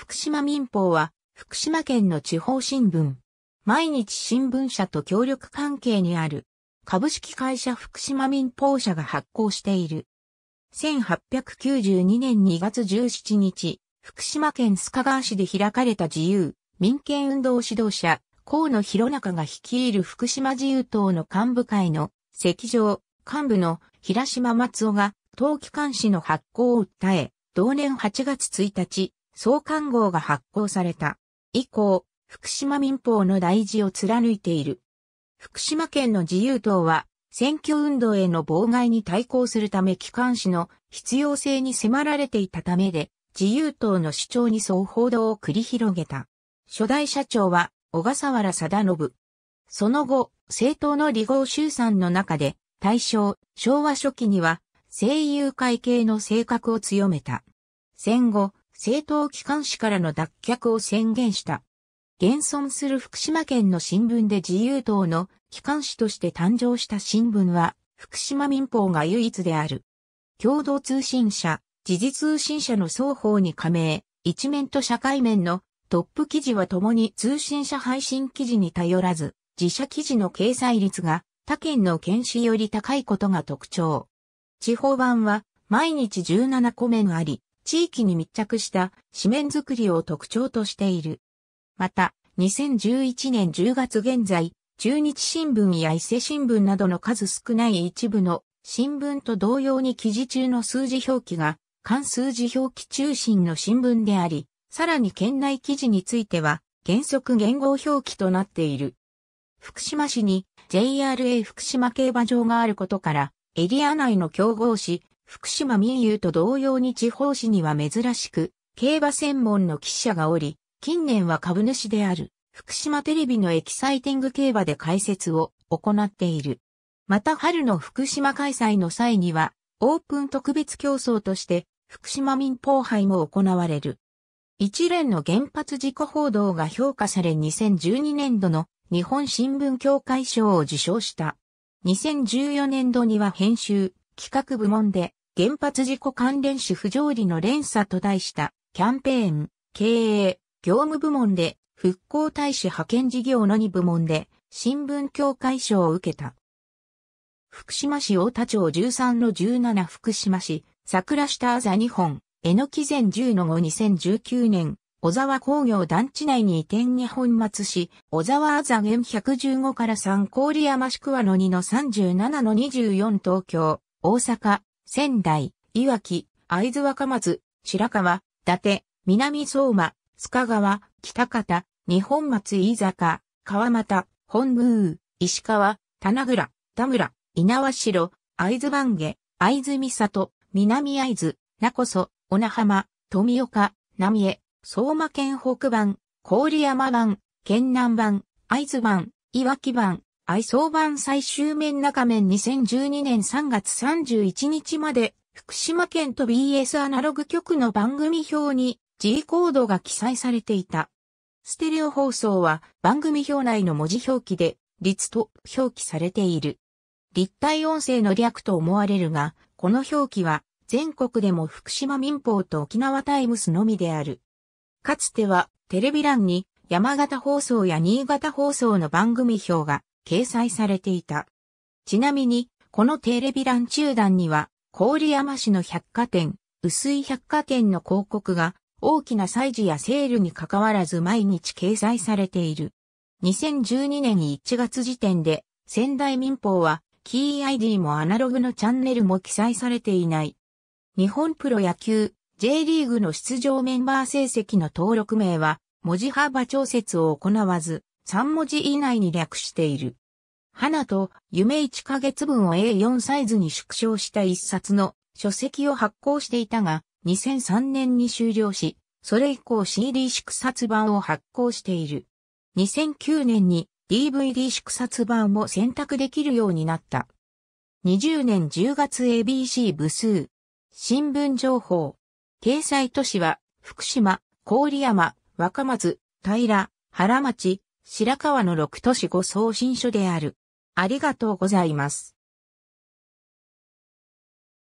福島民報は、福島県の地方新聞、毎日新聞社と協力関係にある、株式会社福島民報社が発行している。1892年2月17日、福島県須賀川市で開かれた自由、民権運動指導者、河野弘中が率いる福島自由党の幹部会の席上、幹部の平島松夫が、当機関紙の発行を訴え、同年8月1日、創刊号が発行された。以降、福島民法の大事を貫いている。福島県の自由党は、選挙運動への妨害に対抗するため機関紙の必要性に迫られていたためで、自由党の主張に総う報道を繰り広げた。初代社長は、小笠原貞信。その後、政党の離合集散の中で、大正、昭和初期には、声優会系の性格を強めた。戦後、政党機関紙からの脱却を宣言した。現存する福島県の新聞で自由党の機関紙として誕生した新聞は、福島民報が唯一である。共同通信社、時事通信社の双方に加盟、一面と社会面のトップ記事は共に通信社配信記事に頼らず、自社記事の掲載率が他県の県市より高いことが特徴。地方版は毎日17個面あり、地域に密着した紙面づくりを特徴としている。また、2011年10月現在、中日新聞や伊勢新聞などの数少ない一部の新聞と同様に記事中の数字表記が、関数字表記中心の新聞であり、さらに県内記事については、原則言語表記となっている。福島市に JRA 福島競馬場があることから、エリア内の競合市、福島民友と同様に地方紙には珍しく、競馬専門の記者がおり、近年は株主である、福島テレビのエキサイティング競馬で解説を行っている。また春の福島開催の際には、オープン特別競争として、福島民放杯も行われる。一連の原発事故報道が評価され2012年度の日本新聞協会賞を受賞した。2014年度には編集、企画部門で原発事故関連死不条理の連鎖と題したキャンペーン、経営、業務部門で復興大使派遣事業の2部門で新聞協会賞を受けた。福島市大田町13の17福島市桜下あざ2本、えのき前10の後2019年、小沢工業団地内に移転に本末し、小沢あざ原115から3郡山宿和の2の37の24東京、大阪、仙台、いわき、会津若松、白川、伊達、南相馬、須賀川、北方、日本松飯坂、川又、本宮、石川、棚倉、田村、稲和城、会津番下、会津美里、南会津、名古そ、小名浜、富岡、浪江、相馬県北番、郡山番、県南番、会津番、いわき愛想版最終面中面2012年3月31日まで、福島県と BS アナログ局の番組表に G コードが記載されていた。ステレオ放送は番組表内の文字表記で、立と表記されている。立体音声の略と思われるが、この表記は全国でも福島民放と沖縄タイムスのみである。かつてはテレビ欄に山形放送や新潟放送の番組表が掲載されていた。ちなみに、このテレビ欄中段には、郡山市の百貨店、薄い百貨店の広告が大きな祭事やセールに関わらず毎日掲載されている。2012年1月時点で仙台民放はキー ID もアナログのチャンネルも記載されていない。日本プロ野球 J リーグの出場メンバー成績の登録名は文字幅調節を行わず3文字以内に略している。花と夢1ヶ月分を A4 サイズに縮小した一冊の書籍を発行していたが、2003年に終了し、それ以降 c d 縮冊版を発行している。2009年に d v d 縮冊版も選択できるようになった。20年10月 ABC 部数。新聞情報。掲載都市は、福島、郡山、若松、平、原町、白川の6都市5送信所である。ありがとうございます。